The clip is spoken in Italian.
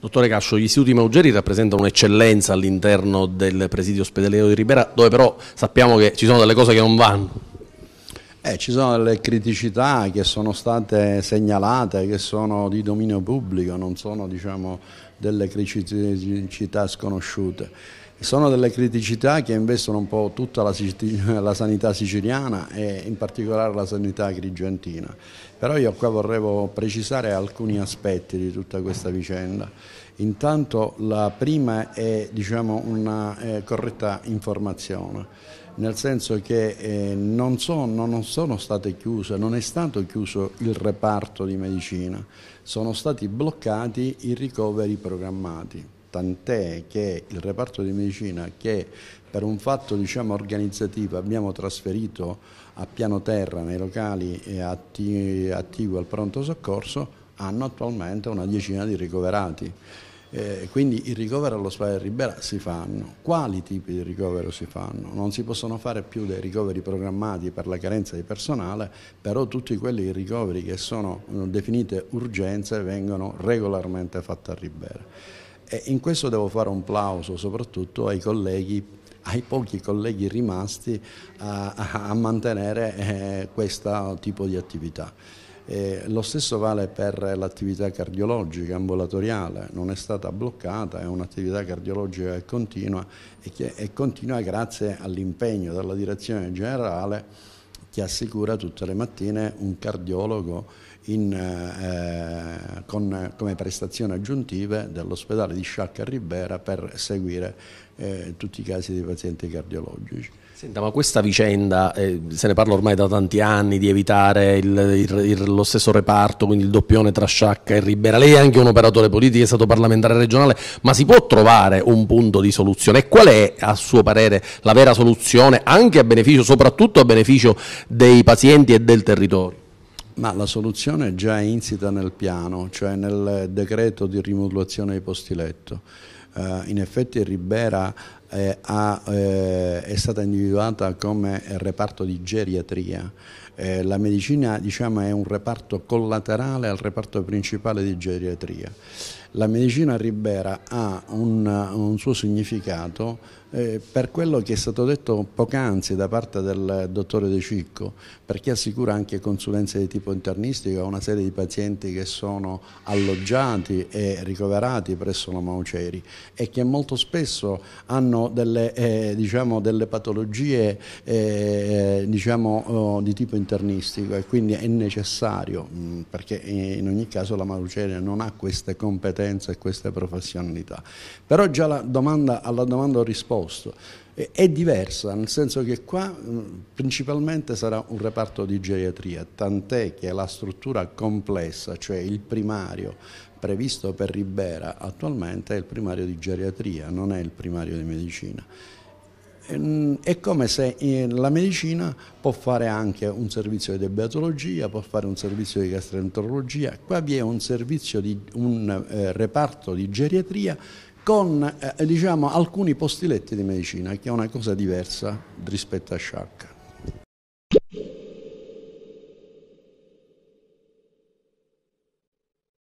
Dottore Cascio, gli istituti Maugeri rappresentano un'eccellenza all'interno del presidio ospedaliero di Ribera, dove però sappiamo che ci sono delle cose che non vanno. Eh, ci sono delle criticità che sono state segnalate, che sono di dominio pubblico, non sono diciamo, delle criticità sconosciute. Sono delle criticità che investono un po' tutta la, la sanità siciliana e in particolare la sanità agrigentina. Però io qua vorrei precisare alcuni aspetti di tutta questa vicenda. Intanto la prima è diciamo, una eh, corretta informazione nel senso che eh, non, sono, non, sono, state chiuse, non è stato chiuso il reparto di medicina, sono stati bloccati i ricoveri programmati, tant'è che il reparto di medicina che per un fatto diciamo, organizzativo abbiamo trasferito a piano terra nei locali eh, attivi, attivi al pronto soccorso hanno attualmente una decina di ricoverati. Eh, quindi il ricovero all'ospedale Ribera si fanno. Quali tipi di ricovero si fanno? Non si possono fare più dei ricoveri programmati per la carenza di personale, però tutti quelli ricoveri che sono eh, definite urgenze vengono regolarmente fatti a Ribera. E in questo devo fare un plauso soprattutto ai colleghi ai pochi colleghi rimasti a, a mantenere eh, questo tipo di attività. E lo stesso vale per l'attività cardiologica ambulatoriale, non è stata bloccata, è un'attività cardiologica che continua e che è continua grazie all'impegno della direzione generale che assicura tutte le mattine un cardiologo in eh, con, eh, come prestazioni aggiuntive dell'ospedale di Sciacca a Ribera per seguire eh, tutti i casi dei pazienti cardiologici. Senta, ma questa vicenda, eh, se ne parla ormai da tanti anni, di evitare il, il, il, lo stesso reparto, quindi il doppione tra Sciacca e Ribera, lei è anche un operatore politico, è stato parlamentare regionale, ma si può trovare un punto di soluzione? E qual è, a suo parere, la vera soluzione, anche a beneficio, soprattutto a beneficio dei pazienti e del territorio? Ma la soluzione è già insita nel piano, cioè nel decreto di rimodulazione dei posti letto. Eh, in effetti Ribera eh, ha, eh, è stata individuata come reparto di geriatria eh, la medicina diciamo, è un reparto collaterale al reparto principale di geriatria. La medicina ribera ha un, un suo significato eh, per quello che è stato detto poc'anzi da parte del dottore De Cicco, perché assicura anche consulenze di tipo internistico a una serie di pazienti che sono alloggiati e ricoverati presso la Mauceri e che molto spesso hanno delle, eh, diciamo, delle patologie eh, diciamo, oh, di tipo internistico internistico e quindi è necessario, mm, perché in ogni caso la Maruceria non ha queste competenze e queste professionalità. Però già la domanda, alla domanda ho risposto è diversa, nel senso che qua mm, principalmente sarà un reparto di geriatria, tant'è che la struttura complessa, cioè il primario previsto per Ribera attualmente è il primario di geriatria, non è il primario di medicina. Ehm, è come se eh, la medicina può fare anche un servizio di debiatologia, può fare un servizio di gastroenterologia, qua vi è un servizio di un eh, reparto di geriatria con eh, diciamo, alcuni postiletti di medicina, che è una cosa diversa rispetto a Sciacca.